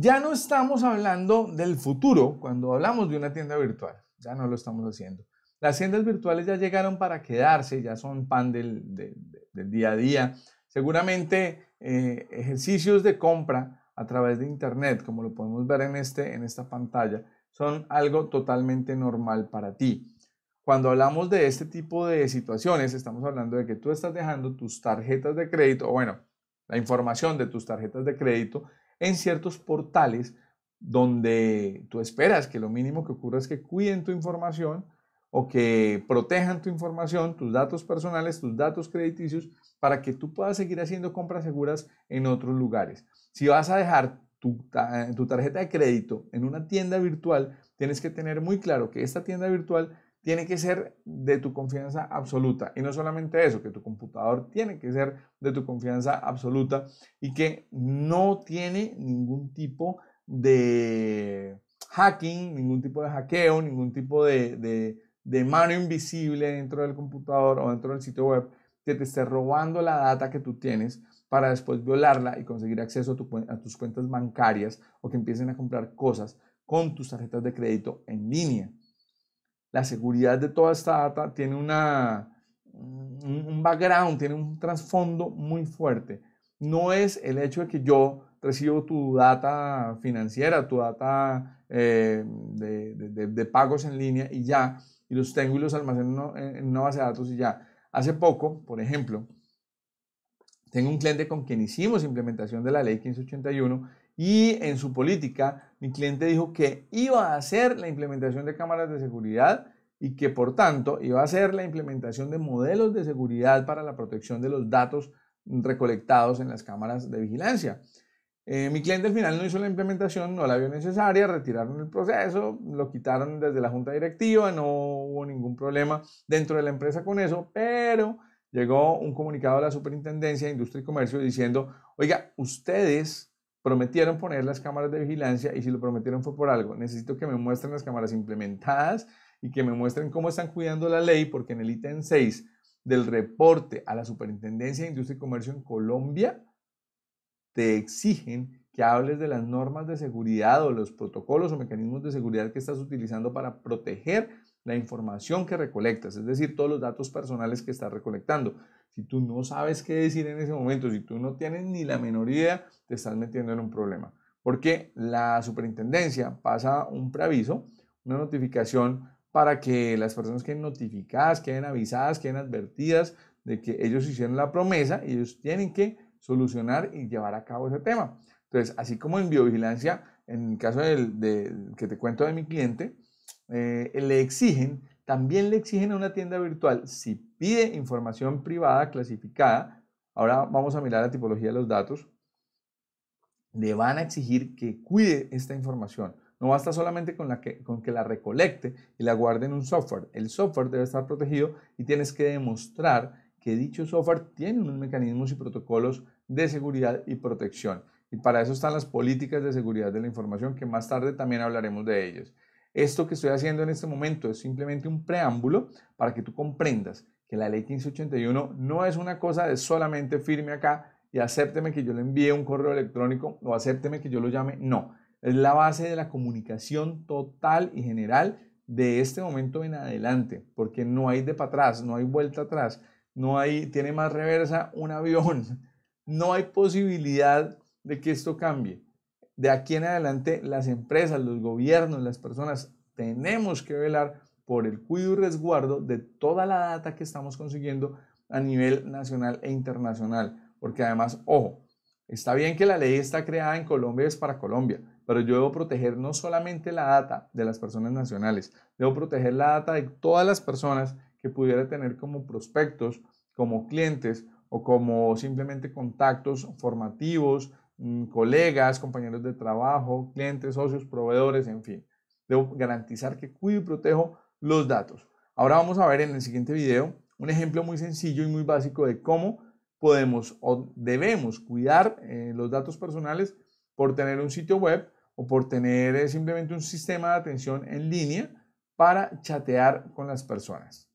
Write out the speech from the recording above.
Ya no estamos hablando del futuro cuando hablamos de una tienda virtual, ya no lo estamos haciendo. Las tiendas virtuales ya llegaron para quedarse, ya son pan del, día a día. Seguramente eh, ejercicios de compra a través de Internet, como lo podemos ver en, este, en esta pantalla, son algo totalmente normal para ti. Cuando hablamos de este tipo de situaciones, estamos hablando de que tú estás dejando tus tarjetas de crédito, o bueno, la información de tus tarjetas de crédito en ciertos portales donde tú esperas que lo mínimo que ocurra es que cuiden tu información o que protejan tu información, tus datos personales, tus datos crediticios, para que tú puedas seguir haciendo compras seguras en otros lugares. Si vas a dejar tu, tarjeta de crédito en una tienda virtual, tienes que tener muy claro que esta tienda virtual tiene que ser de tu confianza absoluta. Y no solamente eso, que tu computador tiene que ser de tu confianza absoluta y que no tiene ningún tipo de hacking, ningún tipo de hackeo, ningún tipo de, mano invisible dentro del computador o dentro del sitio web que te esté robando la data que tú tienes para después violarla y conseguir acceso a, tus cuentas bancarias o que empiecen a comprar cosas con tus tarjetas de crédito en línea la seguridad de toda esta data tiene una, un background, tiene un trasfondo muy fuerte. No es el hecho de que yo recibo tu data financiera, tu data eh, de, de, de, pagos en línea y ya, y los tengo y los almaceno en una base de datos y ya. Hace poco, por ejemplo, tengo un cliente con quien hicimos implementación de la ley 1581 y en su política, mi cliente dijo que iba a hacer la implementación de cámaras de seguridad y que por tanto iba a hacer la implementación de modelos de seguridad para la protección de los datos recolectados en las cámaras de vigilancia. Eh, mi cliente al final no hizo la implementación, no la vio necesaria, retiraron el proceso, lo quitaron desde la junta directiva, no hubo ningún problema dentro de la empresa con eso, pero llegó un comunicado a la Superintendencia de Industria y Comercio diciendo, oiga, ustedes prometieron poner las cámaras de vigilancia y si lo prometieron fue por algo. Necesito que me muestren las cámaras implementadas y que me muestren cómo están cuidando la ley, porque en el ítem 6 del reporte a la Superintendencia de Industria y Comercio en Colombia, te exigen que hables de las normas de seguridad o los protocolos o mecanismos de seguridad que estás utilizando para proteger la información que recolectas, es decir, todos los datos personales que estás recolectando. Si tú no sabes qué decir en ese momento, si tú no tienes ni la menor idea, te estás metiendo en un problema. Porque la superintendencia pasa un preaviso, una notificación para que las personas queden notificadas, queden avisadas, queden advertidas de que ellos hicieron la promesa y ellos tienen que solucionar y llevar a cabo ese tema. Entonces, así como en biovigilancia, en el caso del, que te cuento de mi cliente, eh, le exigen, también le exigen a una tienda virtual, si pide información privada clasificada, ahora vamos a mirar la tipología de los datos, le van a exigir que cuide esta información. No basta solamente con, que, con que la recolecte y la guarde en un software. El software debe estar protegido y tienes que demostrar que dicho software tiene unos mecanismos y protocolos de seguridad y protección. Y para eso están las políticas de seguridad de la información, que más tarde también hablaremos de ellas esto que estoy haciendo en este momento es simplemente un preámbulo para que tú comprendas que la ley 1581 no es una cosa de solamente firme acá y acépteme que yo le envíe un correo electrónico o acépteme que yo lo llame. No, es la base de la comunicación total y general de este momento en adelante, porque no hay de para atrás, no hay vuelta atrás, no hay, tiene más reversa un avión, no hay posibilidad de que esto cambie de aquí en adelante las empresas, los gobiernos, las personas, tenemos que velar por el cuidado y resguardo de toda la data que estamos consiguiendo a nivel nacional e internacional. Porque además, ojo, está bien que la ley está creada en Colombia es para Colombia, pero yo debo proteger no solamente la data de las personas nacionales, debo proteger la data de todas las personas que pudiera tener como prospectos, como clientes o como simplemente contactos formativos Mm, colegas, compañeros de trabajo, clientes, socios, proveedores, en fin. Debo garantizar que cuido y protejo los datos. Ahora vamos a ver en el siguiente video un ejemplo muy sencillo y muy básico de cómo podemos o debemos cuidar eh, los datos personales por tener un sitio web o por tener eh, simplemente un sistema de atención en línea para chatear con las personas.